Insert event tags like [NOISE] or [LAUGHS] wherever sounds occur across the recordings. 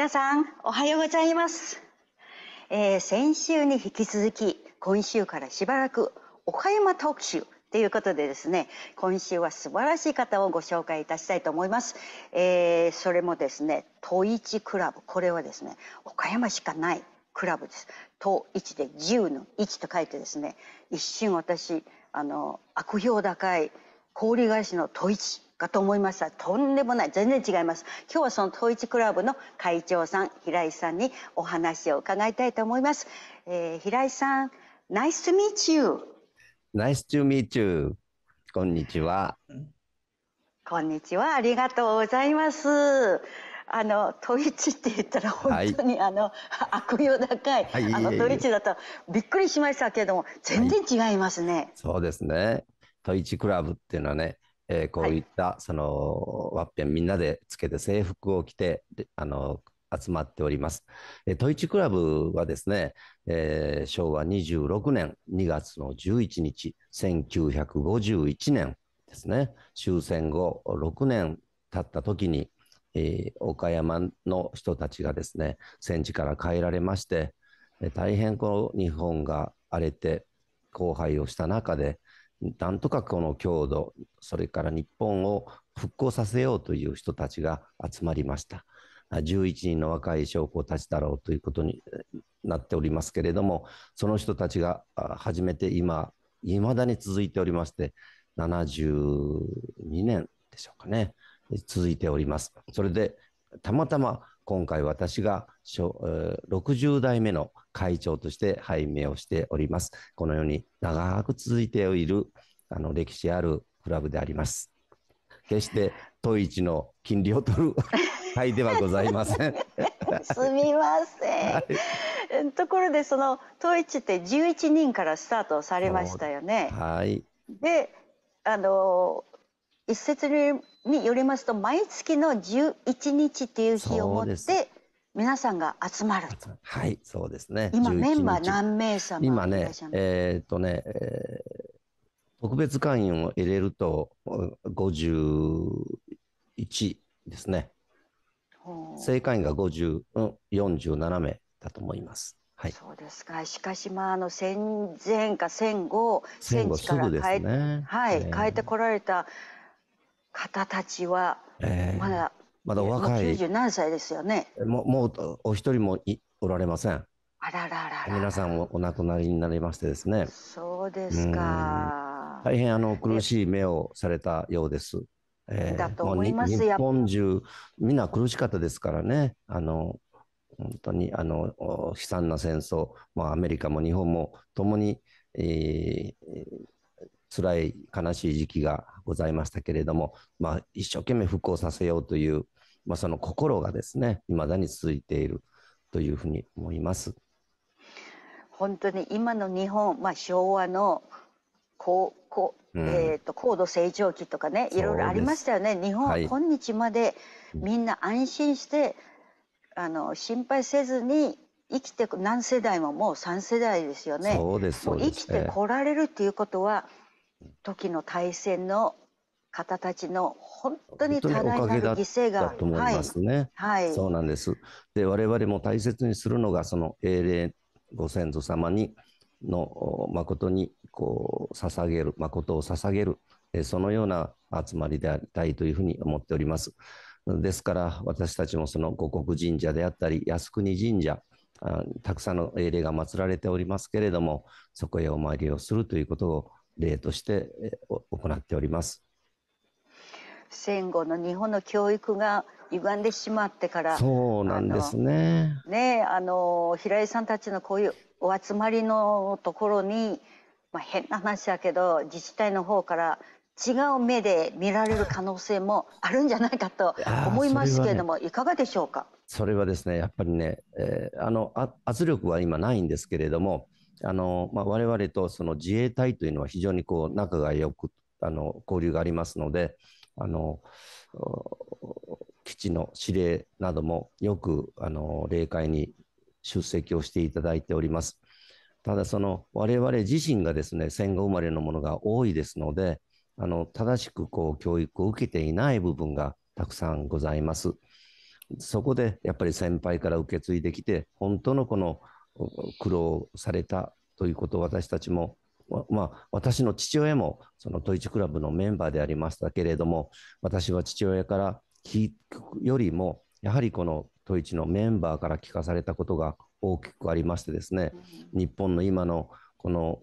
皆さん、おはようございます。えー、先週に引き続き、今週からしばらく、岡山特集ということでですね、今週は素晴らしい方をご紹介いたしたいと思います。えー、それもですね、都一クラブ。これはですね、岡山しかないクラブです。都一で10の1と書いてですね、一瞬私、あの、悪評高い、氷返しの都一かと思いましたとんでもない全然違います今日はその統一クラブの会長さん平井さんにお話を伺いたいと思います、えー、平井さん Nice to meet you Nice to meet you こんにちはこんにちはありがとうございますあのトイチって言ったら本当に、はい、あの悪用高い、はい、あのトイチだとびっくりしましたけれども全然違いますね、はい、そうですね統一クラブっていうのはねえー、こういったそのワッペンみんなでつけて制服を着てあの集まっております。えー、トイチクラブはですね、えー、昭和26年2月の11日、1951年ですね、終戦後6年経った時に、えー、岡山の人たちがですね、戦地から帰られまして、大変この日本が荒れて荒廃をした中で、なんとかこの郷土、それから日本を復興させようという人たちが集まりました。11人の若い将校たちだろうということになっておりますけれども、その人たちが始めて今、いまだに続いておりまして、72年でしょうかね、続いております。それで、たまたま今回私が60代目の会長として拝命をしております。このように長く続いているあの歴史あるクラブであります。決して都一の金利を取る [LAUGHS] 会ではございません。すみません。はい、ところでその都一って十一人からスタートされましたよね。はい。で、あの一説によりますと毎月の十一日っていう日をもって。皆さんが集まるはい、そうですね。今、メンバー何名様今ね、えー、っとね、えー、特別会員を入れると五十一ですね。正会員が五十うん、四十七名だと思います。はい、そうですか。しかし、まあ、あの、戦前か戦後、戦後すぐですね、はい、えー、変えてこられた方たちは、まだまだお若い。97歳ですよね。もう、もうお一人もいおられません。あらららら皆さんお亡くなりになりましてですね。そうですか。大変あの苦しい目をされたようです。えー、だと思います日本中みんな苦しかったですからね。あの本当にあの悲惨な戦争、まあ、アメリカも日本もともに、えー、辛い悲しい時期がございましたけれども、まあ、一生懸命復興させようという、まあ、その心がですね未だに続いているというふうに思います。本当に今の日本、まあ、昭和の高高,、えーと、高度成長期とかね、いろいろありましたよね日本は今日までみんな安心して、はい、あの心配せずに生きて何世代ももう3世代ですよね。そうです生きてこられるっていうことは時の大戦の方たちの本当に多大な犠牲が。と思いますね、はい、はい、そうなんですで我々も大切にするのがその英霊ご先祖様にの誠にこう捧げる誠を捧げるそのような集まりでありたいというふうに思っております。ですから私たちもその五国神社であったり靖国神社たくさんの英霊が祀られておりますけれどもそこへお参りをするということを例として行っております。戦後の日本の教育が歪んでしまってからそうなんですね。ねあの平井さんたちのこういうお集まりのところに、まあ、変な話だけど自治体の方から違う目で見られる可能性もあるんじゃないかと思いますけれども、ね、いかがでしょうかそれはですねやっぱりね、えー、あのあ圧力は今ないんですけれどもあの、まあ、我々とその自衛隊というのは非常にこう仲がよくあの交流がありますのであの基地の指令などもよくあの例会に出席をしていただいております。ただその我々自身がですね戦後生まれのものが多いですのであの正しくこう教育を受けていない部分がたくさんございます。そこでやっぱり先輩から受け継いできて本当のこの苦労されたということを私たちも、まあ、私の父親もそのトイチクラブのメンバーでありましたけれども私は父親から聞くよりもやはりこのトイチのメンバーから聞かされたことが大きくありましてですね、日本の今のこの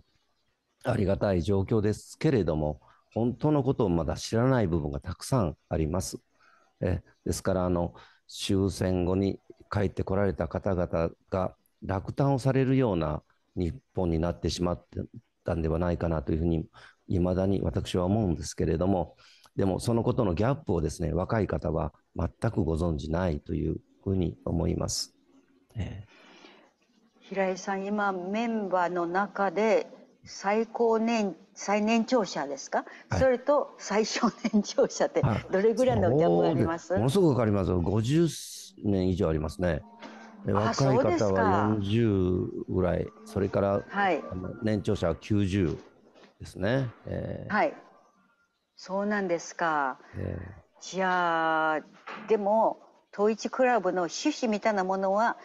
ありがたい状況ですけれども本当のことをまだ知らない部分がたくさんあります。えですからあの終戦後に帰ってこられた方々が落胆をされるような日本になってしまったんではないかなというふうに、いまだに私は思うんですけれども、でもそのことのギャップをですね、若い方は全くご存じないというふうに思います。えー、平井さん、今メンバーの中で最高年最年長者ですか、はい、それと最小年長者ってどれぐらいのギャップあります、ものすごくあります50年以上ありますね若い方は40ぐらい、それから、はい、年長者は90ですね。えー、はい、そうなんですか。えー、ゃあでも統一クラブの趣旨みたいなものは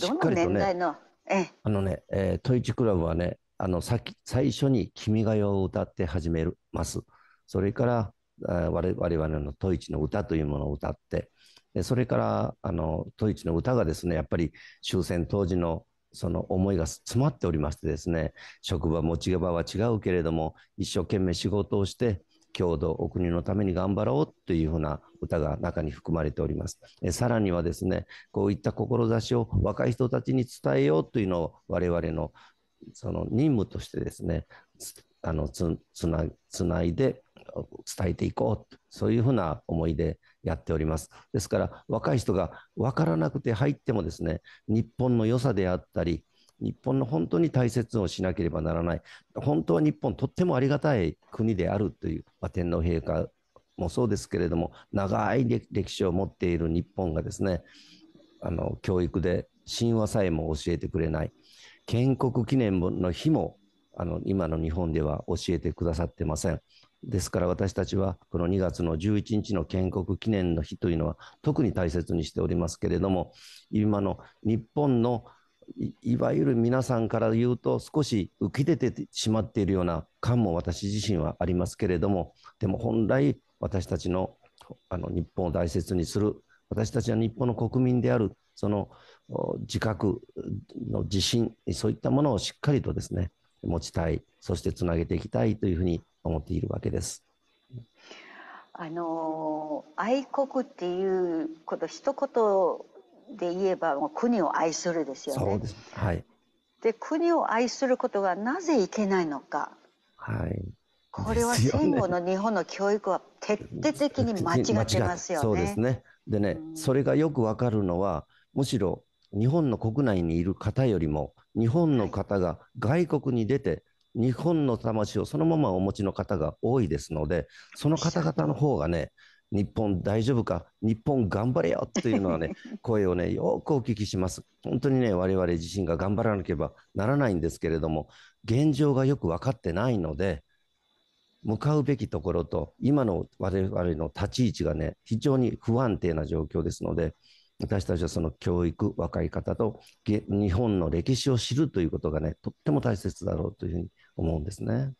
どの年代の、ね、ええ、あのね、えー、統一クラブはね、あのさ最初に「君が代」を歌って始めます。それから我々の「統一の歌」というものを歌ってそれからあの統一の歌がですねやっぱり終戦当時のその思いが詰まっておりましてですね職場持ち場は違うけれども一生懸命仕事をして郷土お国のために頑張ろうというふうな歌が中に含まれておりますえさらにはですねこういった志を若い人たちに伝えようというのを我々のその任務としてですねあのつないで伝えていこうそういうふうな思いでやっております。ですから若い人が分からなくて入ってもですね日本の良さであったり日本の本当に大切をしなければならない本当は日本とってもありがたい国であるという、まあ、天皇陛下もそうですけれども長い歴史を持っている日本がですねあの教育で神話さえも教えてくれない建国記念の日もあの今の日本では教えてくださってませんですから私たちはこの2月の11日の建国記念の日というのは特に大切にしておりますけれども今の日本のいわゆる皆さんから言うと少し浮き出てしまっているような感も私自身はありますけれどもでも本来私たちのあの日本を大切にする私たちは日本の国民であるその自覚の自信そういったものをしっかりとですね持ちたいそしてつなげていきたいというふうに思っているわけです。あの愛国っていうこと一言で言えばもう国を愛するですよね。そうです。はい。で国を愛することがなぜいけないのか。はい。これは戦後の日本の教育は徹底的に間違ってますよね。そうですね。でね、うん、それがよくわかるのは、むしろ日本の国内にいる方よりも、日本の方が外国に出て日本の魂をそのままお持ちの方が多いですので、その方々の方がね、日本大丈夫か、日本頑張れよというのはね、[LAUGHS] 声をね、よくお聞きします。本当にね、我々自身が頑張らなければならないんですけれども、現状がよく分かってないので、向かうべきところと、今の我々の立ち位置がね、非常に不安定な状況ですので、私たちはその教育、若い方と日本の歴史を知るということがね、とっても大切だろうというふうに思うんですね。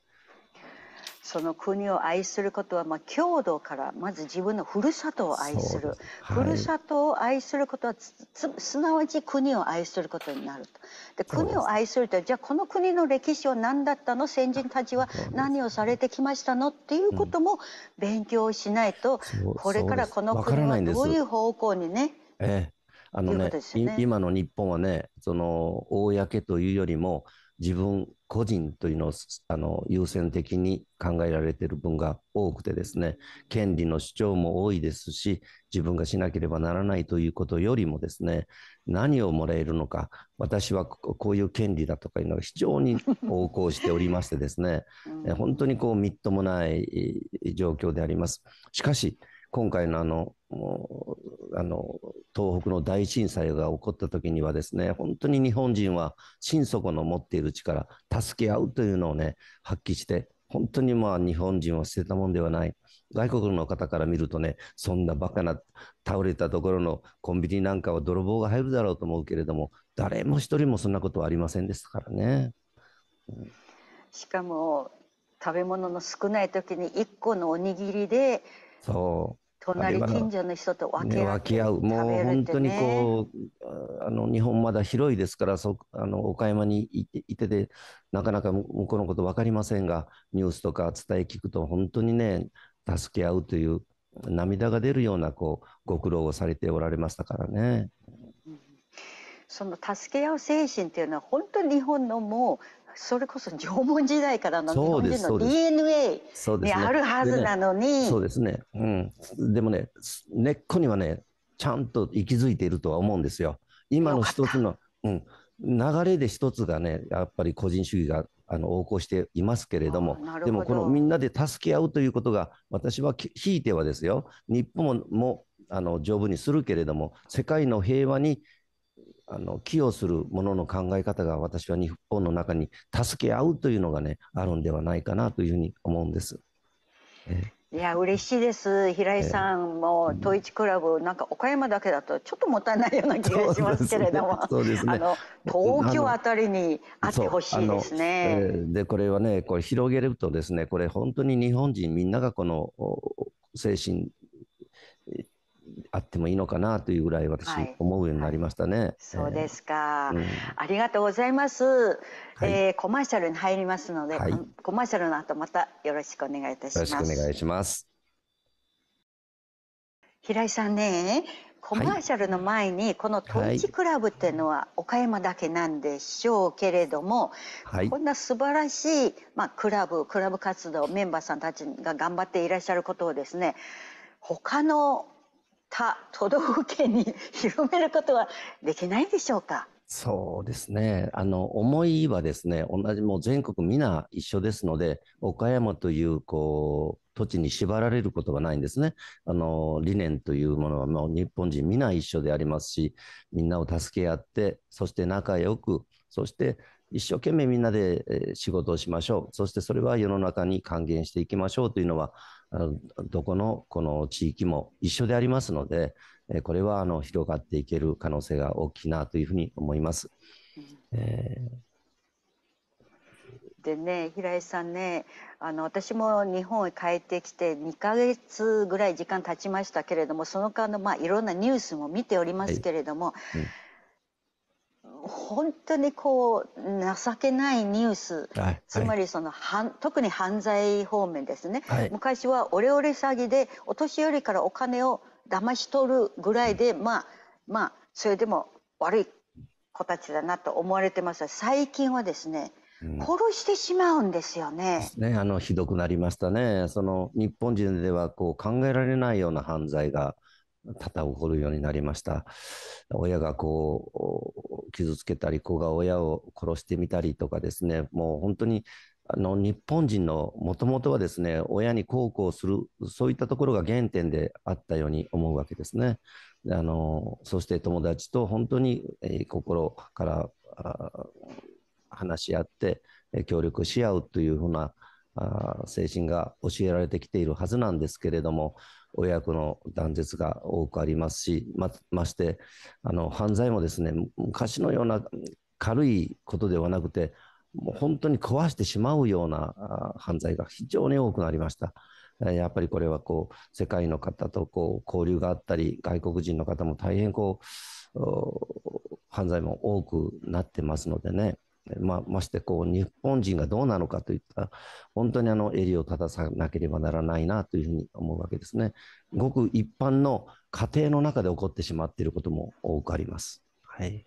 その国を愛することは、まあ、郷土からまず自分のふるさとを愛する、はい、ふるさとを愛することはすなわち国を愛することになるとで国を愛するとじゃあこの国の歴史は何だったの先人たちは何をされてきましたのっていうことも勉強しないと、うん、これからこの国はどういう方向にね。ええ、あのね、ね、今の日本はねその公というよりも自分個人というのをあの優先的に考えられている分が多くてですね権利の主張も多いですし自分がしなければならないということよりもですね何をもらえるのか私はこういう権利だとかいうのが非常に横行しておりましてですね、本当にこうみっともない状況であります。しかし今回のあの、もうあの東北の大震災が起こった時にはですね本当に日本人は心底の持っている力助け合うというのをね発揮して本当にまあ日本人は捨てたもんではない外国の方から見るとねそんなバカな倒れたところのコンビニなんかは泥棒が入るだろうと思うけれども誰も一人もそんなことはありませんでしたからね。うん、しかも食べ物の少ない時に1個のおにぎりでそう。隣近所の人と分け合,、ね、分け合う。もう本当にこう、あの、日本まだ広いですから、そあの、岡山にいていてて、なかなか向こうのこと分かりませんが、ニュースとか伝え聞くと、本当にね、助け合うという、涙が出るような、こう、ご苦労をされておられましたからね。その助け合う精神っていうのは本当に日本のもうそれこそ縄文時代からの日本人の DNA にあるはずなのにそうですね、ね、うん、でもね根っこにはねちゃんと息づいているとは思うんですよ今の一つの、うん、流れで一つがねやっぱり個人主義があの横行していますけれどもでもこのみんなで助け合うということが私はひいてはですよ日本もあの丈夫にするけれども世界の平和にあの寄与するものの考え方が私は日本の中に助け合うというのがねあるんではないかなというふうに思うんです。いや嬉しいです平井さんも統一クラブなんか岡山だけだとちょっともったいないような気がしますけれども、ね [LAUGHS] ね、あの東京あたりにあってほしいですね。えー、でこれはねこれ広げるとですねこれ本当に日本人みんながこの精神あってもいいのかなというぐらい私思うようになりましたね。はいはい、そうですか、えーうん、ありがとうございます。はい、えー、コマーシャルに入りますので、はい、コマーシャルの後またよろしくお願いいたします。よろしくお願いします。平井さんね、コマーシャルの前に、このトイチクラブっていうのは岡山だけなんでしょうけれども、はい、こんな素晴らしい、まあ、クラブ、クラブ活動、メンバーさんたちが頑張っていらっしゃることをですね、他の他都道府県に広めることはできないでしょうかそうですね。あの、思いはですね、同じもう全国皆一緒ですので、岡山という、こう、土地に縛られることはないんですね。あの、理念というものはもう日本人皆一緒でありますし、みんなを助け合って、そして仲良く、そして一生懸命みんなで仕事をしましょう。そしてそれは世の中に還元していきましょうというのは、どこのこの地域も一緒でありますので、これはあの広がっていける可能性が大きいなというふうに思います。えー、でね平井さんねあの私も日本へ帰ってきて2ヶ月ぐらい時間経ちましたけれどもその間の、まあ、いろんなニュースも見ておりますけれども。はいうん本当にこう情けないニュース、はい、つまりそのは特に犯罪方面ですね、はい、昔はオレオレ詐欺でお年寄りからお金を騙し取るぐらいで、まあまあそれでも悪い子たちだなと思われてますが最近はですね、殺してしまうんですよね。ねあのひどくなりましたね。その日本人ではこう考えられないような犯罪が々起こるようになりました。親がこう、傷つけたり、子が親を殺してみたりとかですね、もう本当にあの日本人のもともとはですね親に孝行するそういったところが原点であったように思うわけですね。あのそして友達と本当に、えー、心から話し合って、え協力し合うというふうなあ精神が教えられてきているはずなんですけれども親子の断絶が多くありますし、ま、まして、あの、犯罪もですね、昔のような軽いことではなくて、もう本当に壊してしまうような犯罪が非常に多くなりました。やっぱりこれはこう世界の方とこう交流があったり、外国人の方も大変こう犯罪も多くなってますのでね、まあ、ましてこう日本人がどうなのかといった本当にあの襟を正さなければならないなというふうに思うわけですね。ごく一般の家庭の中で起こってしまっていることも多くあります。はい、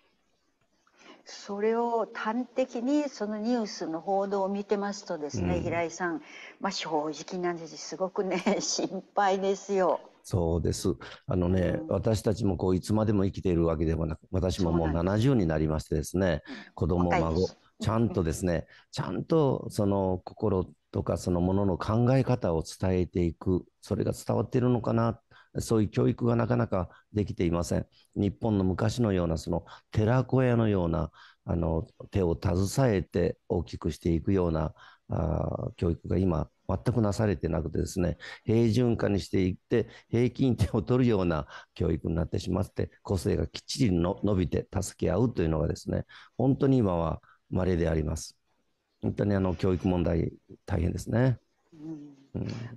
それを端的にそのニュースの報道を見てますとですね、うん、平井さん、まあ、正直なんですすごくね [LAUGHS] 心配ですよ。そうです。あのね、うん、私たちもこういつまでも生きているわけでもなく、私ももう70になりましてですね、す子供、孫、ちゃんとですね、ちゃんとその心とかそのものの考え方を伝えていく、それが伝わっているのかな、そういう教育がなかなかできていません。日本の昔のような、その寺子屋のような、あの手を携えて大きくしていくようなあ教育が今全くなされてなくてですね、平準化にしていって、平均点を取るような教育になってしまって、個性がきっちりの伸びて助け合うというのがですね、本当に今は稀であります。本当にあの教育問題大変ですね。うん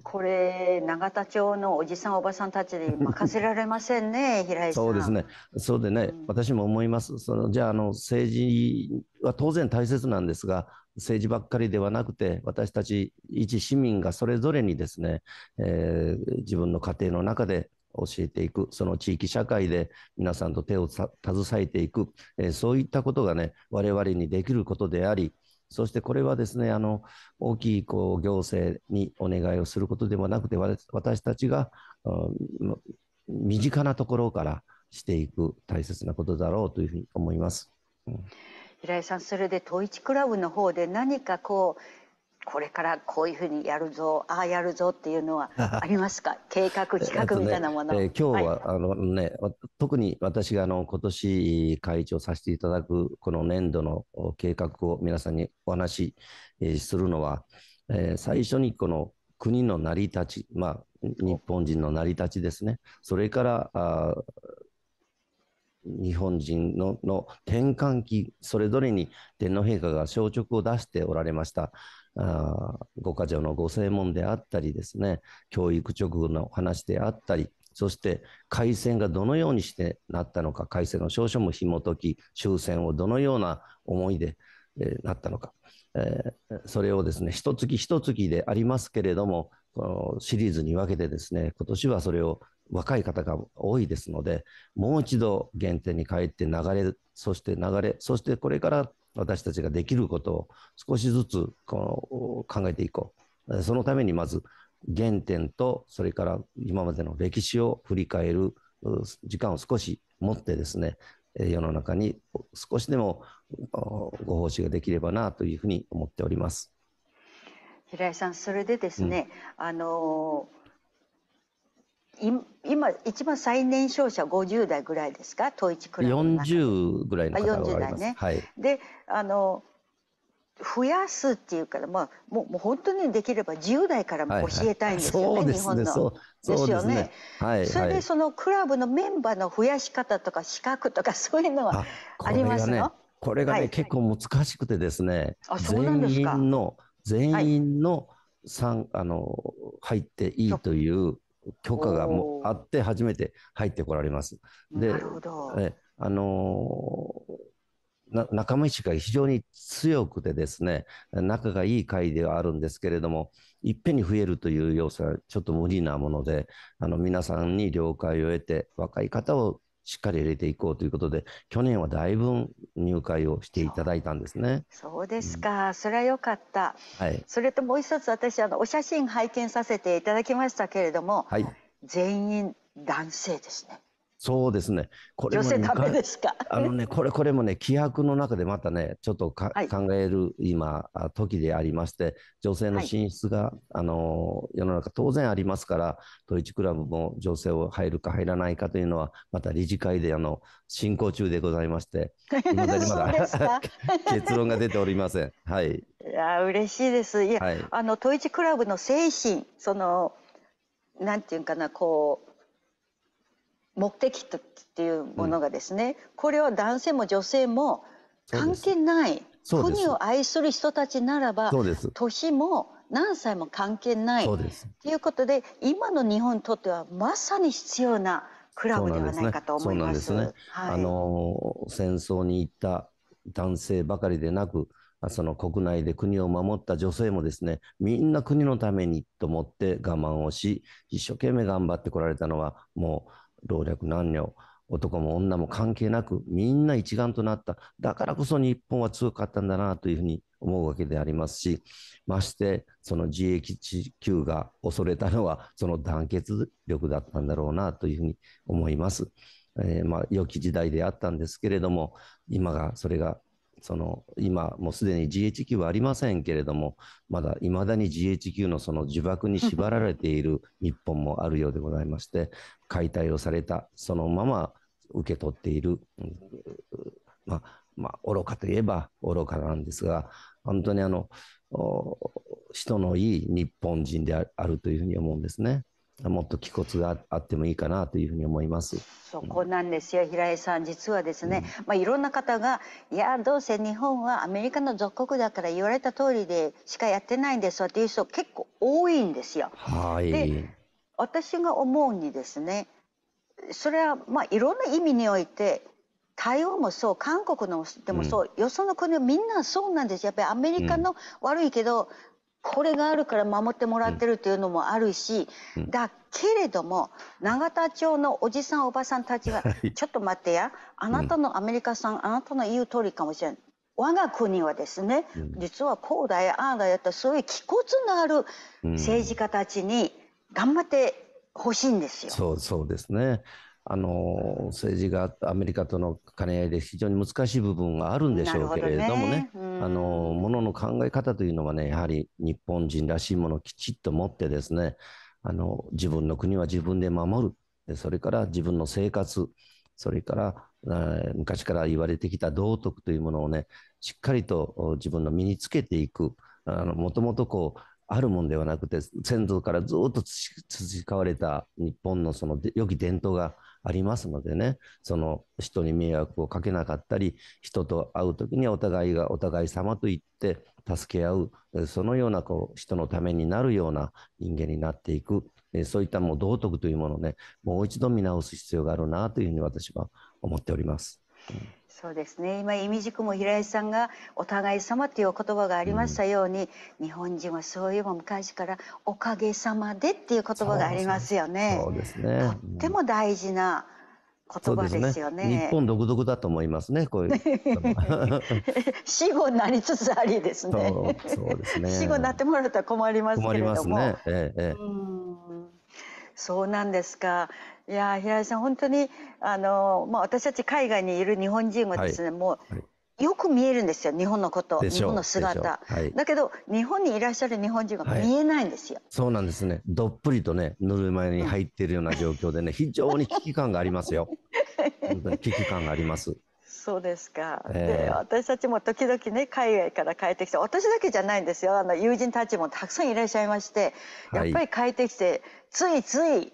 これ永田町のおじさんおばさんたちに任せられませんね [LAUGHS] 平井さんそうですねそうでね、うん、私も思いますそのじゃあの政治は当然大切なんですが政治ばっかりではなくて私たち一市民がそれぞれにですね、えー、自分の家庭の中で教えていく、その地域社会で皆さんと手を携えていく、えー、そういったことがね、我々にできることであり、そしてこれはですね、あの、大きいこう行政にお願いをすることでもなくて、私たちが、身近なところからしていく大切なことだろうというふうに思います。うん平井さんそれで統一クラブの方で何かこうこれからこういうふうにやるぞああやるぞっていうのはありますか計画企画みたいなもの、ねえー、今日は、はい、あのね特に私があの今年会長させていただくこの年度の計画を皆さんにお話しするのは、えー、最初にこの国の成り立ち、まあ、日本人の成り立ちですねそれからあ日本人のの転換期それぞれに天皇陛下が消直を出しておられました。あご家庭のご専門であったりですね、教育直後の話であったり、そして回戦がどのようにしてなったのか、回戦の証書も紐解き、終戦をどのような思いで、えなったのか、えそれをですね、一月一月でありますけれども、このシリーズに分けてですね、今年はそれを若い方が多いですので、もう一度原点に帰って流れ、そして流れ、そしてこれから私たちができることを少しずつこの考えていこう。そのためにまず原点とそれから今までの歴史を振り返る時間を少し持ってですね世の中に少しでもご奉仕ができればなというふうに思っております。平井さんそれでですね、うん、あのー今一番最年少者50代ぐらいですか統一クラブ40ぐらいの方がお代ね、はい、であの増やすっていうから、まあ、もうもう本当にできれば10代からも教えたいんですよね、はいはい、日本の。ですよね。そ、ねはい、それでそのクラブのメンバーの増やし方とか資格とか [LAUGHS] そういうのはありますのこれがね、ね、はい、結構難しくてですね、はい、全員の全員の,、はい、あの入っていいという許可がもあって初めて入ってこられます。で、あのー、仲間意識が非常に強くてですね、仲がいい会ではあるんですけれども、いっぺんに増えるという要素はちょっと無理なもので、あの皆さんに了解を得て、若い方をしっかり入れていこうということで、去年はだいぶ入会をしていただいたんですね。そうですか、うん、それは良かった。はい。それともう一つ私あのお写真拝見させていただきましたけれども、はい、全員男性ですね。そうですね。これも、ね、[LAUGHS] あのね、これ、これもね、規約の中でまたね、ちょっと、はい、考える今、時でありまして、女性の進出が、はい、あの、世の中当然ありますから、統一クラブも女性を入るか入らないかというのは、また理事会で、あの、進行中でございまして、[LAUGHS] まだにまだ [LAUGHS] 結論が出ておりません。はい。いや、嬉しいです。いや、はい、あの、統一クラブの精神、その、なんていうかな、こう、目的っていうものがですね、これは男性も女性も関係ない国を愛する人たちならば年も何歳も関係ないということで今の日本にとってはまさに必要なクラブではないかと思います。ね、あの戦争に行った男性ばかりでなくその国内で国を守った女性もですねみんな国のためにと思って我慢をし一生懸命頑張ってこられたのはもう老若男女、男も女も関係なく、みんな一丸となった。だからこそ日本は強かったんだなというふうに思うわけでありますし、まして、その GHQ が恐れたのは、その団結力だったんだろうなというふうに思います。えー、まあ、良き時代であったんですけれども、今がそれがその今、もうすでに GHQ はありませんけれども、まだいまだに GHQ のその呪縛に縛られている日本もあるようでございまして、解体をされた、そのまま受け取っている、まあ、まあ、愚かといえば愚かなんですが、本当にあの人のいい日本人であるというふうに思うんですね。もっと気骨があってもいいかなというふうに思います。そこなんですよ、平井さん。実はですね、うん、まあいろんな方が、いや、どうせ日本はアメリカの属国だから言われた通りでしかやってないんですわっていう人結構多いんですよ。はい。で、私が思うにですね、それはまあいろんな意味において台湾もそう韓国のでもそう、うん、よその国はみんなそうなんですやっぱりアメリカの悪いけど、これがあるから守ってもらってるというのもあるし、うん、だけれども永田町のおじさんおばさんたちが、はい、ちょっと待ってやあなたのアメリカさん、うん、あなたの言う通りかもしれない我が国はですね、うん、実はこうだやああだやったそういう気骨のある政治家たちに頑張ってほしいんですよ。そうそうですねあの政治がアメリカとの兼ね合いで非常に難しい部分があるんでしょうけれどもね、あのものの考え方というのはねやはり日本人らしいものをきちっと持ってですねあの自分の国は自分で守るそれから自分の生活それから、昔から言われてきた道徳というものをねしっかりと自分の身につけていくもともとこうあるもんではなくて先祖からずっと培われた日本のその良き伝統がありますのでね、その人に迷惑をかけなかったり、人と会うときにお互いがお互い様と言って助け合う、そのようなこう人のためになるような人間になっていく、そういったもう道徳というものをね、もう一度見直す必要があるなというふうに私は思っております。そうですね今いみじくも平井さんが「お互い様」っていう言葉がありましたように、うん、日本人はそういえば昔から「おかげさまで」っていう言葉がありますよね。そうですねとっても大事な言葉ですよね、ね、日本独特だと思いますねこういう [LAUGHS] 死語になりつつありですねですね死語になってもらったら困りますけれども困りますね、ええ、うんそうなんですかいや平井さん、本当にあの、まあ、私たち海外にいる日本人はですね、はい、もう、はいよく見えるんですよ日本のこと日本の姿、はい、だけど日本にいらっしゃる日本人が見えないんですよ、はい、そうなんですねどっぷりとねぬるま湯に入っているような状況でね非常に危機感がありますよ [LAUGHS] 危機感がありますそうですか、えー、で私たちも時々ね海外から帰ってきて私だけじゃないんですよあの友人たちもたくさんいらっしゃいましてやっぱり帰ってきて、ついつい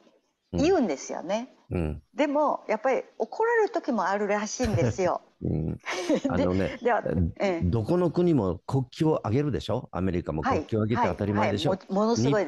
言うんですよね、うん、でもやっぱり怒られる時もあるらしいんですよ。[LAUGHS] うん、あのねええ、どこの国も国旗を上げるでしょアメリカも国旗を上げて当たり前でしょ、は日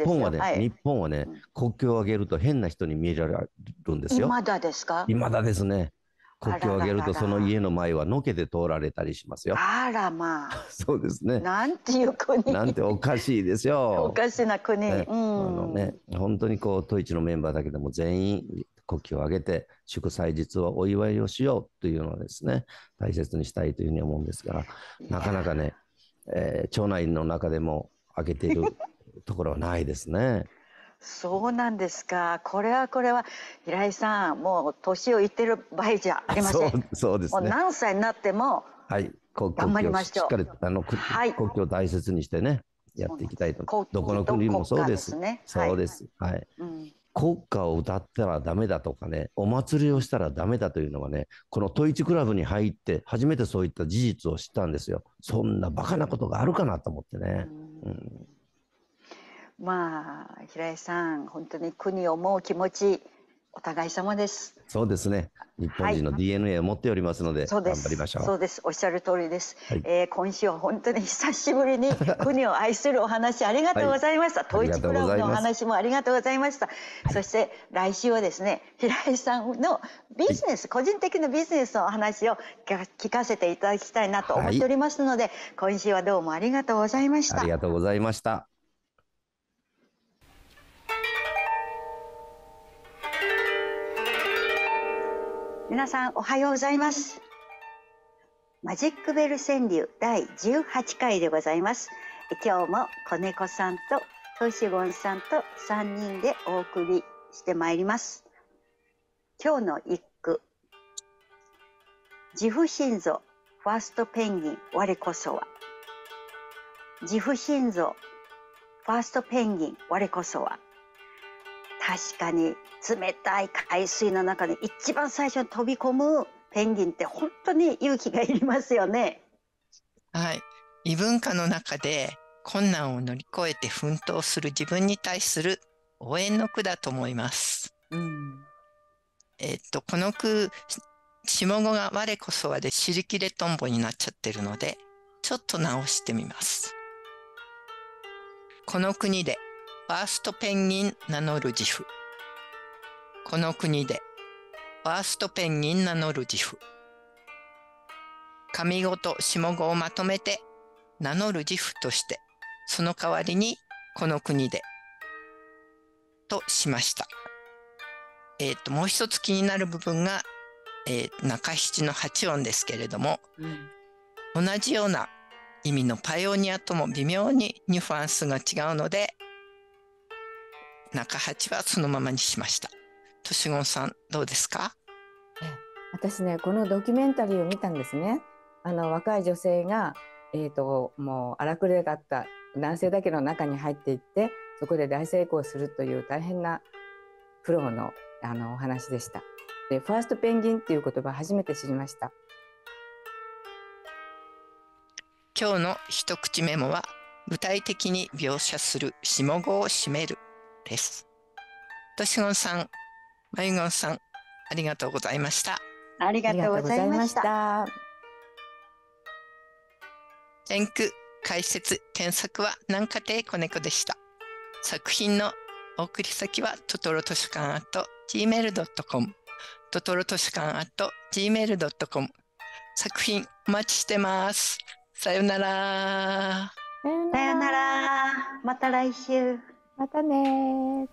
本はね、はい、日本はね国旗を上げると変な人に見えられるんですよ。いだですかいまだですね。国境を上げるとその家の前はのけで通られたりしますよ。あらまあ。[LAUGHS] そうですね。なんていう国。なんておかしいですよ。おかしな国。ね、うん、あのね本当にこう都市のメンバーだけでも全員国境を上げて祝祭日はお祝いをしようというのをですね大切にしたいというふうに思うんですから、なかなかね、えー、町内の中でも上げているところはないですね。そうなんですか。これはこれは平井さん、もう年をいってる場合じゃありません。そうそうですね。何歳になっても、はい、頑張りましょう。しっかりあの、はい、国境を大切にしてね、やっていきたいと。どこの国もそうです。ですね、そうです。はい。はいうん国歌を歌ったらダメだとかね、お祭りをしたらダメだというのがね、この統一クラブに入って初めてそういった事実を知ったんですよ。そんなバカなことがあるかなと思ってね。うんまあ平井さん本当に国を思う気持ちお互い様です。そうですね。日本人の DNA を持っておりますので、はい、頑張りましょう。そうです。おっしゃる通りです。はい、えー、今週は本当に久しぶりに国を愛するお話ありがとうございました。はい、統一クラブのお話もありがとうございました。はそして来週はですね、平井さんのビジネス、個人的なビジネスのお話を聞かせていただきたいなと思っておりますので、今週はどうもありがとうございました。ありがとうございました。皆さんおはようございますマジックベル川柳第18回でございます今日も子猫さんとトシゴンさんと3人でお送りしてまいります今日の一句自負心臓ファーストペンギン我こそは自負心臓ファーストペンギン我こそは確かに冷たい海水の中で一番最初に飛び込むペンギンって本当に勇気がいりますよね。はい。異文化の中で困難を乗り越えて奮闘する自分に対する応援の句だと思います。うん、えっと、この句、下語が我こそはで尻切れとんぼになっちゃってるので、ちょっと直してみます。この国でファーストペンギン名乗る自負。この国でワーストペンギン名乗る自負上語と下語をまとめて名乗る自負としてその代わりにこの国でとしました。えっ、ー、ともう一つ気になる部分が、えー、中七の八音ですけれども、うん、同じような意味のパイオニアとも微妙にニュァンスが違うので中八はそのままにしました。としごさんどうですか私ねこのドキュメンタリーを見たんですね。あの若い女性が、えーと、もう荒くれだった男性だけの中に入っていってそこで大成功するという大変な苦労のあのお話でした。でファーストペンギンっていう言葉初めて知りました。今日の一口メモは具体的に描写する下語を占めるです。としごさんまマユゴさん、ありがとうございました。ありがとうございました。リンク、解説、添削は南家庭子猫でした。作品のお送り先はトトロ図書館 at gmail.com トトロ図書館 at gmail.com 作品お待ちしてます。さよなら。さよなら。また来週。またね